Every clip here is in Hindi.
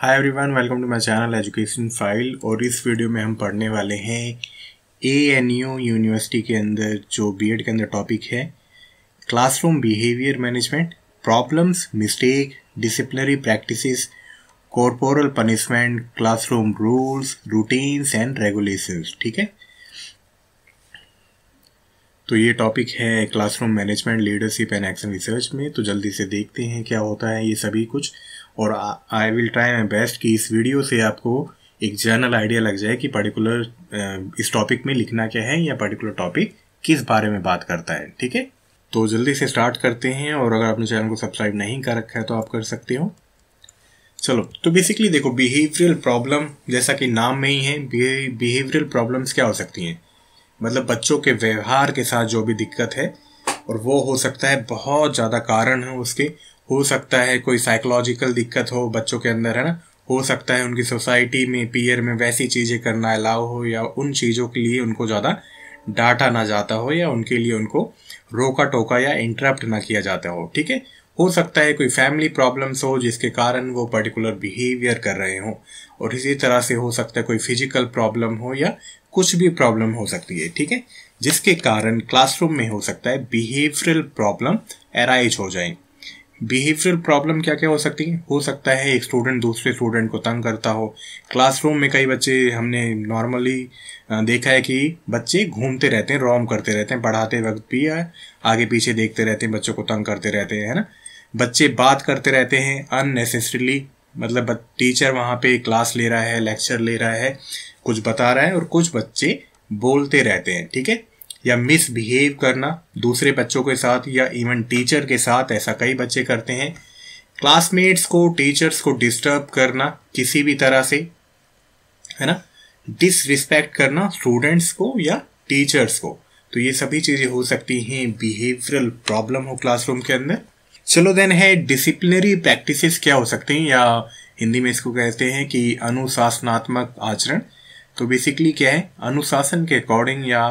hi everyone welcome to my channel education file और इस वीडियो में हम पढ़ने वाले हैं ए एन यू यूनिवर्सिटी के अंदर जो बीएड के अंदर टॉपिक है classroom behaviour management problems mistake disciplinary practices corporal punishment classroom rules routines and regulation ठीक है तो ये टॉपिक है classroom management leadership and action research में तो जल्दी से देखते हैं क्या होता है ये सभी कुछ और I will try my best कि इस वीडियो से आपको एक जनरल आइडिया लग जाए कि पर्टिकुलर इस टॉपिक में लिखना क्या है या पर्टिकुलर टॉपिक किस बारे में बात करता है ठीक है तो जल्दी से स्टार्ट करते हैं और अगर आपने चैनल को सब्सक्राइब नहीं कर रखा है तो आप कर सकते हो चलो तो बेसिकली देखो बिहेवियरल प्रॉब्लम जैसा कि नाम में ही है बिहेवियरल प्रॉब्लम्स क्या हो सकती हैं मतलब बच्चों के व्यवहार के साथ जो भी दिक्कत है और वो हो सकता है बहुत ज़्यादा कारण है उसके हो सकता है कोई साइकोलॉजिकल दिक्कत हो बच्चों के अंदर है ना हो सकता है उनकी सोसाइटी में पीयर में वैसी चीज़ें करना अलाउ हो या उन चीज़ों के लिए उनको ज़्यादा डांटा ना जाता हो या उनके लिए उनको रोका टोका या इंटरप्ट ना किया जाता हो ठीक है हो सकता है कोई फैमिली प्रॉब्लम्स हो जिसके कारण वो पर्टिकुलर बिहेवियर कर रहे हों और इसी तरह से हो सकता है कोई फिजिकल प्रॉब्लम हो या कुछ भी प्रॉब्लम हो सकती है ठीक है जिसके कारण क्लासरूम में हो सकता है बिहेवियरल प्रॉब्लम एराइज हो जाए बिहेवियर प्रॉब्लम क्या क्या हो सकती है हो सकता है एक स्टूडेंट दूसरे स्टूडेंट को तंग करता हो क्लासरूम में कई बच्चे हमने नॉर्मली देखा है कि बच्चे घूमते रहते हैं रोम करते रहते हैं पढ़ाते वक्त भी या आगे पीछे देखते रहते हैं बच्चों को तंग करते रहते हैं है ना बच्चे बात करते रहते हैं अननेसेसरीली मतलब टीचर वहाँ पे क्लास ले रहा है लेक्चर ले रहा है कुछ बता रहा है और कुछ बच्चे बोलते रहते हैं ठीक है या मिसबिहेव करना दूसरे बच्चों के साथ या इवन टीचर के साथ ऐसा कई बच्चे करते हैं क्लासमेट्स को टीचर्स को डिस्टर्ब करना किसी भी तरह से है ना डिसरिस्पेक्ट करना स्टूडेंट्स को या टीचर्स को तो ये सभी चीज़ें हो सकती हैं बिहेवियरल प्रॉब्लम हो क्लासरूम के अंदर चलो देन है डिसिप्लिनरी प्रैक्टिसेस क्या हो सकते हैं या हिंदी में इसको कहते हैं कि अनुशासनात्मक आचरण तो बेसिकली क्या है अनुशासन के अकॉर्डिंग या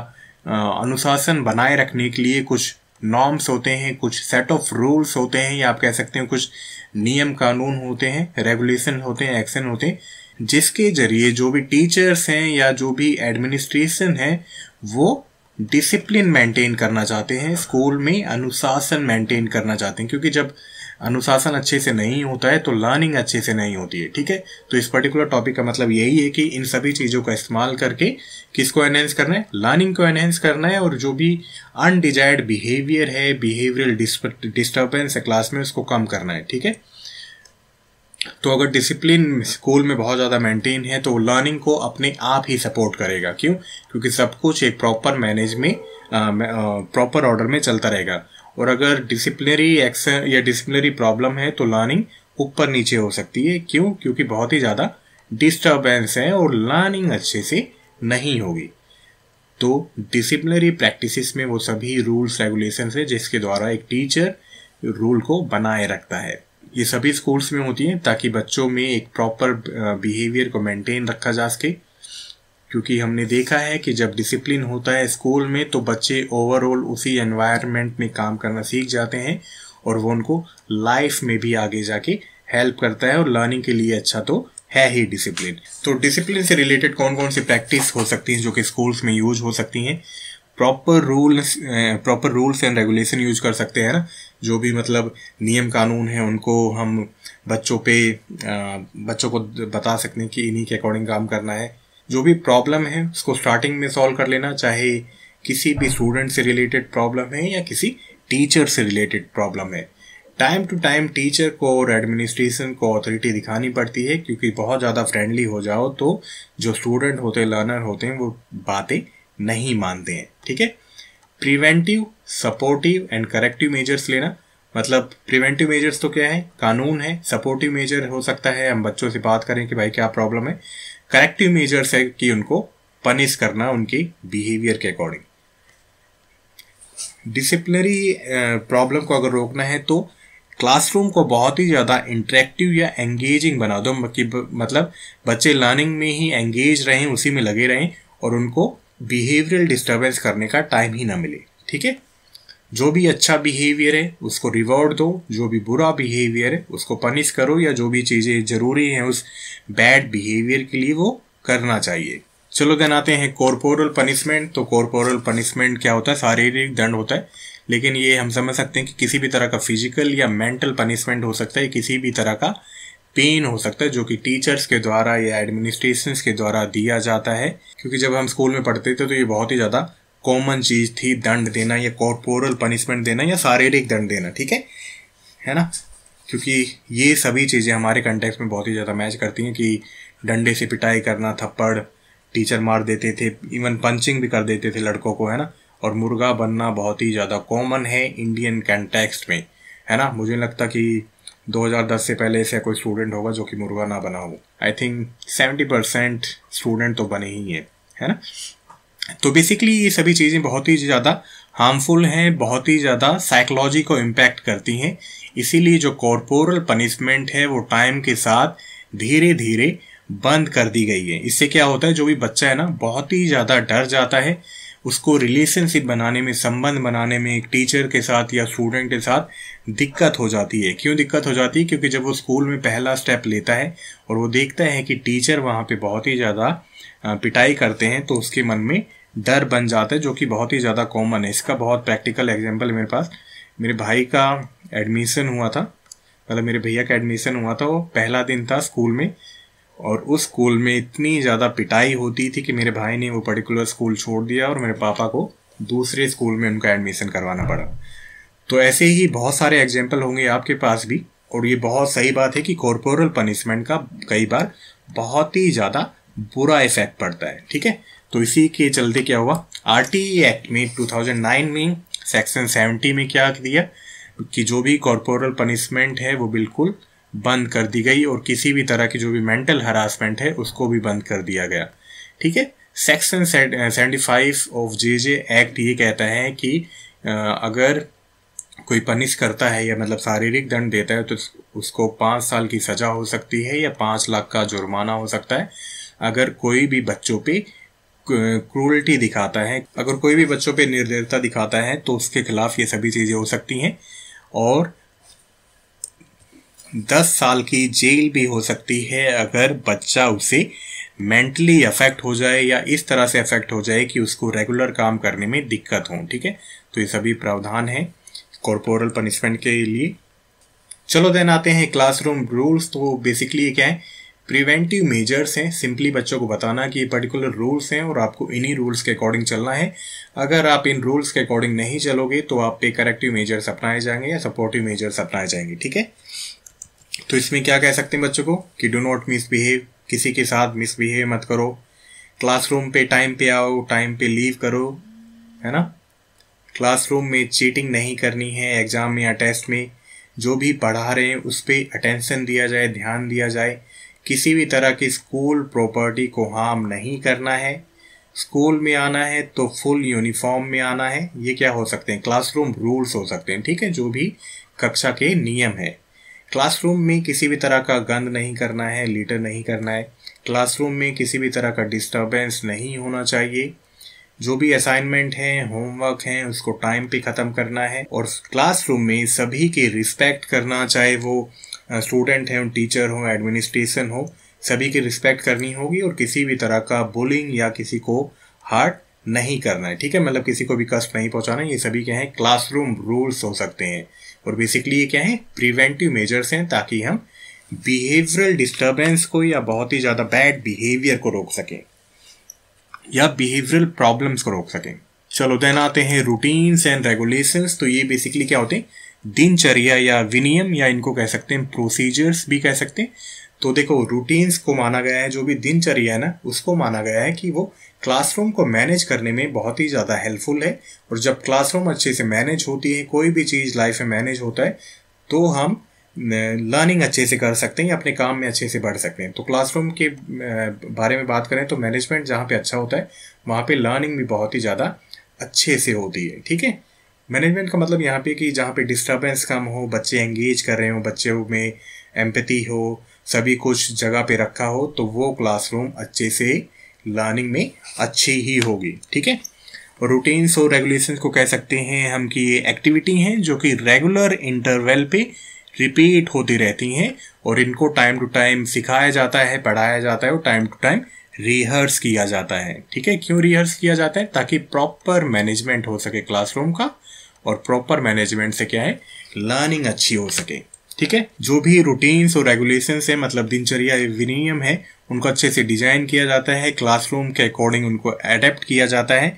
अनुशासन बनाए रखने के लिए कुछ नॉर्म्स होते हैं कुछ सेट ऑफ रूल्स होते हैं या आप कह सकते हैं कुछ नियम कानून होते हैं रेगुलेशन होते हैं एक्शन होते हैं जिसके जरिए जो भी टीचर्स हैं या जो भी एडमिनिस्ट्रेशन है वो डिसिप्लिन मेंटेन करना चाहते हैं स्कूल में अनुशासन मेंटेन करना चाहते हैं क्योंकि जब अनुशासन अच्छे से नहीं होता है तो लर्निंग अच्छे से नहीं होती है ठीक है तो इस पर्टिकुलर टॉपिक का मतलब यही है कि इन सभी चीज़ों का इस्तेमाल करके किसको एनहेंस करना है लर्निंग को एनहेंस करना है और जो भी अनडिजायर्ड बिहेवियर है बिहेवियरल डिस्टर्बेंस है क्लास में उसको कम करना है ठीक है तो अगर डिसिप्लिन स्कूल में बहुत ज़्यादा मेंटेन है तो लर्निंग को अपने आप ही सपोर्ट करेगा क्यों क्योंकि सब कुछ एक प्रॉपर मैनेज में प्रॉपर ऑर्डर में चलता रहेगा और अगर डिसिप्लिनरी एक्शन या डिसिप्लिनरी प्रॉब्लम है तो लर्निंग ऊपर नीचे हो सकती है क्यों क्योंकि बहुत ही ज़्यादा डिस्टर्बेंस है और लर्निंग अच्छे से नहीं होगी तो डिसिप्लिनरी प्रैक्टिसेस में वो सभी रूल्स रेगुलेशन है जिसके द्वारा एक टीचर रूल को बनाए रखता है ये सभी स्कूल्स में होती हैं ताकि बच्चों में एक प्रॉपर बिहेवियर को मेंटेन रखा जा सके क्योंकि हमने देखा है कि जब डिसिप्लिन होता है स्कूल में तो बच्चे ओवरऑल उसी एनवायरनमेंट में काम करना सीख जाते हैं और वो उनको लाइफ में भी आगे जाके हेल्प करता है और लर्निंग के लिए अच्छा तो है ही डिसिप्लिन तो डिसिप्लिन से रिलेटेड कौन कौन सी प्रैक्टिस हो सकती हैं जो कि स्कूल्स में यूज हो सकती हैं proper rules proper rules and regulation use कर सकते हैं ना जो भी मतलब नियम कानून हैं उनको हम बच्चों पे बच्चों को बता सकते हैं कि इन्हीं के अकॉर्डिंग काम करना है जो भी प्रॉब्लम है उसको स्टार्टिंग में सॉल्व कर लेना चाहे किसी भी स्टूडेंट से रिलेटेड प्रॉब्लम है या किसी टीचर से रिलेटेड प्रॉब्लम है टाइम टू टाइम टीचर को और एडमिनिस्ट्रेशन को अथॉरिटी दिखानी पड़ती है क्योंकि बहुत ज़्यादा फ्रेंडली हो जाओ तो जो स्टूडेंट होते हैं लर्नर होते हैं वो बातें नहीं मानते हैं ठीक है preventive supportive and corrective measures लेना मतलब प्रिवेंटिव मेजर्स तो क्या है कानून है सपोर्टिव मेजर हो सकता है हम बच्चों से बात करें कि भाई क्या प्रॉब्लम है करेक्टिव मेजर्स है कि उनको पनिश करना उनकी बिहेवियर के अकॉर्डिंग डिसिप्लिनरी प्रॉब्लम को अगर रोकना है तो क्लासरूम को बहुत ही ज़्यादा इंटरेक्टिव या एंगेजिंग बना दो मतलब बच्चे लर्निंग में ही एंगेज रहें उसी में लगे रहें और उनको बिहेवियरल डिस्टर्बेंस करने का टाइम ही ना मिले ठीक है जो भी अच्छा बिहेवियर है उसको रिवॉर्ड दो जो भी बुरा बिहेवियर है उसको पनिश करो या जो भी चीज़ें जरूरी हैं उस बैड बिहेवियर के लिए वो करना चाहिए चलो देन आते हैं कॉरपोरल पनिशमेंट तो कॉरपोरल पनिशमेंट क्या होता है शारीरिक दंड होता है लेकिन ये हम समझ सकते हैं कि किसी भी तरह का फिजिकल या मेंटल पनिशमेंट हो सकता है किसी भी तरह का पेन हो सकता है जो कि टीचर्स के द्वारा या एडमिनिस्ट्रेशन के द्वारा दिया जाता है क्योंकि जब हम स्कूल में पढ़ते थे तो ये बहुत ही ज़्यादा कॉमन चीज थी दंड देना या कॉर्पोरल पनिशमेंट देना या शारीरिक दंड देना ठीक है है ना क्योंकि ये सभी चीज़ें हमारे कंटेक्स में बहुत ही ज़्यादा मैच करती हैं कि डंडे से पिटाई करना थप्पड़ टीचर मार देते थे इवन पंचिंग भी कर देते थे लड़कों को है ना और मुर्गा बनना बहुत ही ज़्यादा कॉमन है इंडियन कंटेक्स्ट में है ना मुझे लगता कि 2010 से पहले ऐसा कोई स्टूडेंट होगा जो कि मुर्गा ना बना हो आई थिंक 70 परसेंट स्टूडेंट तो बने ही हैं है ना तो बेसिकली ये सभी चीज़ें बहुत ही ज़्यादा हार्मफुल हैं बहुत ही ज़्यादा साइकोलॉजी को इम्पैक्ट करती हैं इसीलिए जो कॉरपोरल पनिशमेंट है वो टाइम के साथ धीरे धीरे बंद कर दी गई है इससे क्या होता है जो भी बच्चा है ना बहुत ही ज़्यादा डर जाता है उसको रिलेशनशिप बनाने में संबंध बनाने में एक टीचर के साथ या स्टूडेंट के साथ दिक्कत हो जाती है क्यों दिक्कत हो जाती है क्योंकि जब वो स्कूल में पहला स्टेप लेता है और वो देखता है कि टीचर वहाँ पे बहुत ही ज़्यादा पिटाई करते हैं तो उसके मन में डर बन जाता है जो कि बहुत ही ज़्यादा कॉमन है इसका बहुत प्रैक्टिकल एग्जाम्पल मेरे पास मेरे भाई का एडमिशन हुआ था मतलब मेरे भैया का एडमिशन हुआ था वो पहला दिन था स्कूल में और उस स्कूल में इतनी ज़्यादा पिटाई होती थी कि मेरे भाई ने वो पर्टिकुलर स्कूल छोड़ दिया और मेरे पापा को दूसरे स्कूल में उनका एडमिशन करवाना पड़ा तो ऐसे ही बहुत सारे एग्जाम्पल होंगे आपके पास भी और ये बहुत सही बात है कि कॉरपोरल पनिशमेंट का कई बार बहुत ही ज़्यादा बुरा इफेक्ट पड़ता है ठीक है तो इसी के चलते क्या हुआ आर एक्ट e में 2009 में सेक्शन 70 में क्या दिया कि जो भी कॉरपोरल पनिशमेंट है वो बिल्कुल बंद कर दी गई और किसी भी तरह की जो भी मेंटल हरासमेंट है उसको भी बंद कर दिया गया ठीक है section seventy five of J J act ये कहता है कि अगर कोई पनिश करता है या मतलब शारीरिक दंड देता है तो उसको पाँच साल की सज़ा हो सकती है या पाँच लाख का जुर्माना हो सकता है अगर कोई भी बच्चों पर क्रूरल्टी दिखाता है अगर कोई भी बच्चों पे निर्दयता दिखाता है तो उसके खिलाफ ये सभी चीज़ें हो सकती हैं और दस साल की जेल भी हो सकती है अगर बच्चा उसे मेंटली अफेक्ट हो जाए या इस तरह से अफेक्ट हो जाए कि उसको रेगुलर काम करने में दिक्कत हो ठीक है तो ये सभी प्रावधान हैं कॉरपोरल पनिशमेंट के लिए चलो देन आते हैं क्लासरूम रूल्स तो बेसिकली ये क्या है प्रिवेंटिव मेजर्स हैं सिंपली बच्चों को बताना कि ये पर्टिकुलर रूल्स हैं और आपको इन्हीं रूल्स के अकॉर्डिंग चलना है अगर आप इन रूल्स के अकॉर्डिंग नहीं चलोगे तो आप पे करेक्टिव मेजर्स अपनाए जाएंगे या सपोर्टिव मेजर्स अपनाए जाएंगे ठीक है तो इसमें क्या कह सकते हैं बच्चों को कि डो नॉट मिसबिहेव किसी के साथ मिसबिहेव मत करो क्लासरूम पे टाइम पे आओ टाइम पे लीव करो है ना क्लासरूम में चीटिंग नहीं करनी है एग्ज़ाम में या टेस्ट में जो भी पढ़ा रहे हैं उस पर अटेंशन दिया जाए ध्यान दिया जाए किसी भी तरह की स्कूल प्रॉपर्टी को हार्म नहीं करना है स्कूल में आना है तो फुल यूनिफॉर्म में आना है ये क्या हो सकते हैं क्लासरूम रूल्स हो सकते हैं ठीक है जो भी कक्षा के नियम है क्लासरूम में किसी भी तरह का गंद नहीं करना है लीटर नहीं करना है क्लासरूम में किसी भी तरह का डिस्टरबेंस नहीं होना चाहिए जो भी असाइनमेंट हैं होमवर्क हैं उसको टाइम पे ख़त्म करना है और क्लासरूम में सभी के रिस्पेक्ट करना चाहे वो स्टूडेंट उन टीचर हों एडमिनिस्ट्रेशन हो सभी की रिस्पेक्ट करनी होगी और किसी भी तरह का बुलिंग या किसी को हार्ट नहीं करना है ठीक है मतलब किसी को भी कष्ट नहीं पहुंचाना ये सभी क्या है क्लासरूम रूल्स हो सकते हैं और बेसिकली ये क्या है प्रिवेंटिव मेजर्स हैं ताकि हम बिहेवियरल डिस्टर्बेंस को या बहुत ही ज़्यादा बैड बिहेवियर को रोक सकें या बिहेवियरल प्रॉब्लम्स को रोक सकें चलो देन आते हैं रूटीन्स एंड रेगुलेशंस तो ये बेसिकली क्या होते हैं दिनचर्या या विनियम या इनको कह सकते हैं प्रोसीजर्स भी कह सकते हैं तो देखो रूटीन्स को माना गया है जो भी दिनचर्या है ना उसको माना गया है कि वो क्लासरूम को मैनेज करने में बहुत ही ज़्यादा हेल्पफुल है और जब क्लासरूम अच्छे से मैनेज होती है कोई भी चीज़ लाइफ में मैनेज होता है तो हम लर्निंग अच्छे से कर सकते हैं या अपने काम में अच्छे से बढ़ सकते हैं तो क्लासरूम के बारे में बात करें तो मैनेजमेंट जहाँ पे अच्छा होता है वहाँ पे लर्निंग भी बहुत ही ज़्यादा अच्छे से होती है ठीक है मैनेजमेंट का मतलब यहाँ पे कि जहाँ पे डिस्टरबेंस कम हो बच्चे एंगेज कर रहे हो बच्चों में एम्पति हो सभी कुछ जगह पे रखा हो तो वो क्लासरूम अच्छे से लर्निंग में अच्छी ही होगी ठीक है रूटीन्स और रेगुलेशन को कह सकते हैं हम कि ये एक्टिविटी हैं जो कि रेगुलर इंटरवल पे रिपीट होती रहती हैं और इनको टाइम टू टाइम सिखाया जाता है पढ़ाया जाता है और टाइम टू टाइम रिहर्स किया जाता है ठीक है क्यों रिहर्स किया जाता है ताकि प्रॉपर मैनेजमेंट हो सके क्लासरूम का और प्रॉपर मैनेजमेंट से क्या है लर्निंग अच्छी हो सके ठीक है जो भी रूटीन्स और रेगुलेशन है मतलब दिनचर्या विनियम है उनको अच्छे से डिजाइन किया जाता है क्लासरूम के अकॉर्डिंग उनको अडेप्ट किया जाता है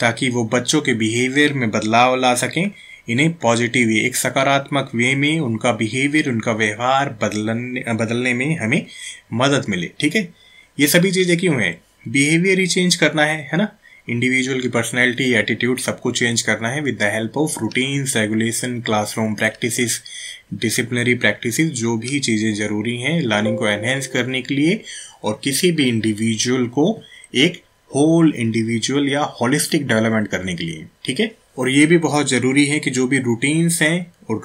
ताकि वो बच्चों के बिहेवियर में बदलाव ला सकें इन्हें पॉजिटिव एक सकारात्मक वे में उनका बिहेवियर उनका व्यवहार बदलने बदलने में हमें मदद मिले ठीक है ये सभी चीज़ें क्यों हैं बिहेवियर ही चेंज करना है है ना इंडिविजुअल की पर्सनैलिटी एटीट्यूड सबको चेंज करना है with the help of routines regulation classroom practice disciplinary practice जो भी चीज़ें ज़रूरी हैं लर्निंग को एनहेंस करने के लिए और किसी भी इंडिविजुअल को एक होल इंडिविजुअल या होलिस्टिक डेवलपमेंट करने के लिए ठीक है और ये भी बहुत ज़रूरी है कि जो भी रूटीन्स हैं और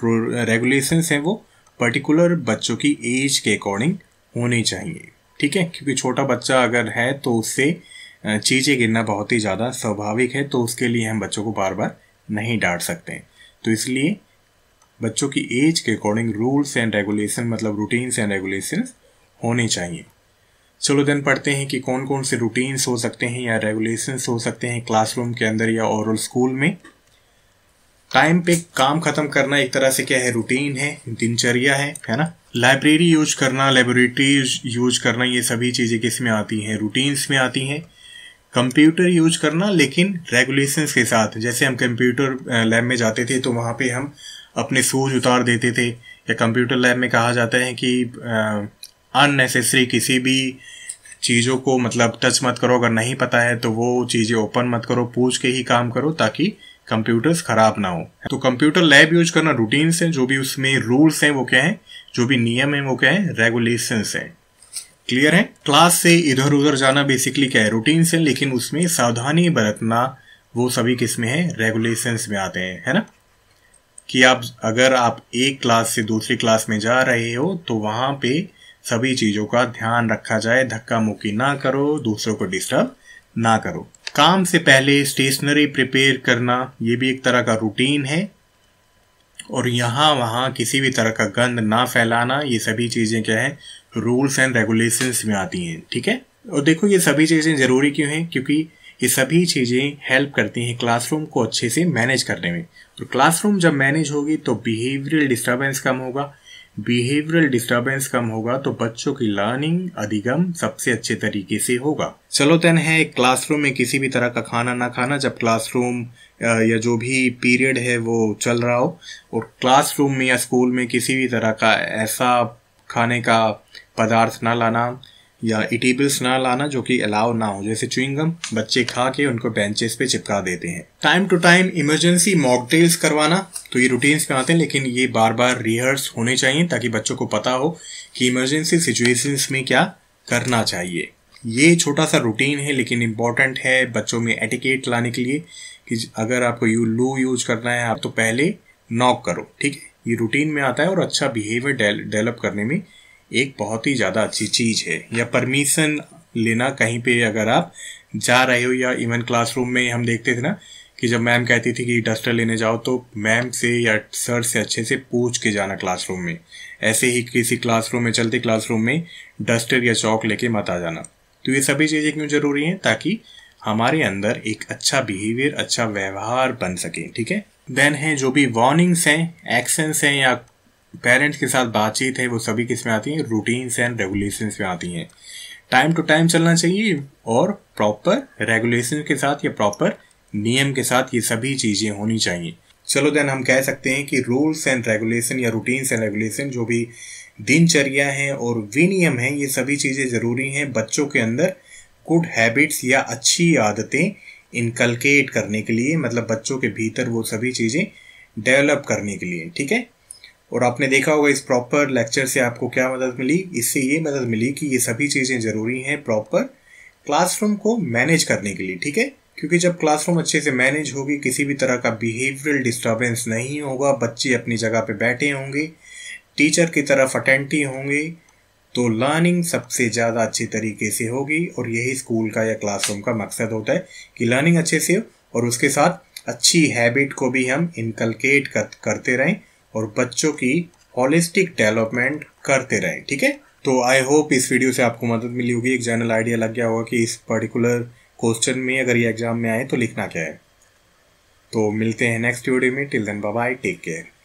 रेगुलेशंस हैं वो पर्टिकुलर बच्चों की एज के अकॉर्डिंग होने चाहिए ठीक है क्योंकि छोटा बच्चा अगर है तो उससे चीज़ें गिरना बहुत ही ज़्यादा स्वाभाविक है तो उसके लिए हम बच्चों को बार बार नहीं डांट सकते हैं तो इसलिए बच्चों की एज के अकॉर्डिंग रूल्स एंड रेगुलेशन मतलब रूटीन्स एंड रेगुलेशन होने चाहिए चलो देन पढ़ते हैं कि कौन कौन से रूटीन्स हो सकते हैं या रेगुलेशंस हो सकते हैं क्लासरूम के अंदर या ओवरऑल स्कूल में टाइम पे काम ख़त्म करना एक तरह से क्या है रूटीन है दिनचर्या है है ना लाइब्रेरी यूज करना लेबोरेटरी यूज करना ये सभी चीज़ें किस में आती हैं रूटीन्स में आती हैं कंप्यूटर यूज करना लेकिन रेगुलेशंस के साथ जैसे हम कंप्यूटर लैब में जाते थे तो वहाँ पे हम अपने सूज उतार देते थे या कंप्यूटर लैब में कहा जाता है कि अननेसेसरी किसी भी चीज़ों को मतलब टच मत करो अगर नहीं पता है तो वो चीज़ें ओपन मत करो पूछ के ही काम करो ताकि कंप्यूटर्स ख़राब ना हो तो कंप्यूटर लैब यूज करना रूटीन्स हैं जो भी उसमें रूल्स हैं वो क्या हैं जो भी नियम हैं वो क्या हैं रेगुलेशंस हैं क्लियर है क्लास से इधर उधर जाना बेसिकली क्या है रूटीन से लेकिन उसमें सावधानी बरतना वो सभी किस्में हैं रेगुलेशंस में आते हैं है ना कि आप अगर आप एक क्लास से दूसरी क्लास में जा रहे हो तो वहां पे सभी चीज़ों का ध्यान रखा जाए धक्का मुक्की ना करो दूसरों को डिस्टर्ब ना करो काम से पहले स्टेशनरी प्रिपेयर करना ये भी एक तरह का रूटीन है और यहाँ वहाँ किसी भी तरह का गंद ना फैलाना ये सभी चीज़ें क्या है रूल्स एंड रेगुलेशंस में आती हैं ठीक है और देखो ये सभी चीज़ें ज़रूरी क्यों हैं क्योंकि ये सभी चीज़ें हेल्प करती हैं क्लासरूम को अच्छे से मैनेज करने में और क्लासरूम जब मैनेज होगी तो बिहेवियरल डिस्टर्बेंस कम होगा बिहेवियरल डिस्टरबेंस कम होगा तो बच्चों की लर्निंग अधिगम सबसे अच्छे तरीके से होगा चलो तेन है क्लासरूम में किसी भी तरह का खाना ना खाना जब क्लासरूम या जो भी पीरियड है वो चल रहा हो और क्लासरूम में या स्कूल में किसी भी तरह का ऐसा खाने का पदार्थ ना लाना या इटेबल्स ना लाना जो कि अलाउ ना हो जैसे च्युइंगम बच्चे खा के उनको बेंचेस पे चिपका देते हैं time to time emergency mocktails करवाना तो ये रूटीन्स में आते हैं लेकिन ये बार बार रिहर्स होने चाहिए ताकि बच्चों को पता हो कि इमरजेंसी सिचुएशंस में क्या करना चाहिए ये छोटा सा रूटीन है लेकिन इम्पॉर्टेंट है बच्चों में एटिकेट लाने के लिए कि अगर आपको यू लू यूज करना है आप तो पहले नॉक करो ठीक है ये रूटीन में आता है और अच्छा बिहेवियर डेवलप करने में एक बहुत ही ज़्यादा अच्छी चीज़ है या परमिशन लेना कहीं पे अगर आप जा रहे हो या इवन क्लासरूम में हम देखते थे ना कि जब मैम कहती थी कि डस्टर लेने जाओ तो मैम से या सर से अच्छे से पूछ के जाना क्लासरूम में ऐसे ही किसी क्लासरूम में चलते क्लासरूम में डस्टर या चौक लेके मत आ जाना तो ये सभी चीज़ें क्यों ज़रूरी हैं ताकि हमारे अंदर एक अच्छा बिहेवियर अच्छा व्यवहार बन सके ठीक है देन है जो भी वार्निंग्स हैं एक्शंस हैं या पेरेंट्स के साथ बातचीत है वो सभी किस में आती है रूटीन्स एंड रेगुलेशन में आती हैं टाइम टू टाइम चलना चाहिए और प्रॉपर रेगुलेशन के साथ या प्रॉपर नियम के साथ ये सभी चीज़ें होनी चाहिए चलो देन हम कह सकते हैं कि रूल्स एंड रेगुलेशन या रूटीन्स एंड रेगुलेशन जो भी दिनचर्या है और विनियम है ये सभी चीज़ें ज़रूरी हैं बच्चों के अंदर गुड हैबिट्स या अच्छी आदतें इनकलकेट करने के लिए मतलब बच्चों के भीतर वो सभी चीज़ें डेवलप करने के लिए ठीक है और आपने देखा होगा इस प्रॉपर लेक्चर से आपको क्या मदद मिली इससे ये मदद मिली कि ये सभी चीज़ें ज़रूरी हैं प्रॉपर क्लासरूम को मैनेज करने के लिए ठीक है क्योंकि जब क्लासरूम अच्छे से मैनेज होगी किसी भी तरह का बिहेवियरल डिस्टर्बेंस नहीं होगा बच्चे अपनी जगह पे बैठे होंगे टीचर की तरफ अटेंटिव होंगे तो लर्निंग सबसे ज़्यादा अच्छे तरीके से होगी और यही स्कूल का या क्लासरूम का मकसद होता है कि लर्निंग अच्छे से हो और उसके साथ अच्छी हैबिट को भी हम इनकलकेट करते रहें और बच्चों की हॉलिस्टिक डेवलपमेंट करते रहे ठीक है तो आई होप इस वीडियो से आपको मदद मिली होगी एक जनरल आइडिया लग गया होगा कि इस पर्टिकुलर क्वेश्चन में अगर ये एग्जाम में आए तो लिखना क्या है तो मिलते हैं नेक्स्ट वीडियो में till then bye take care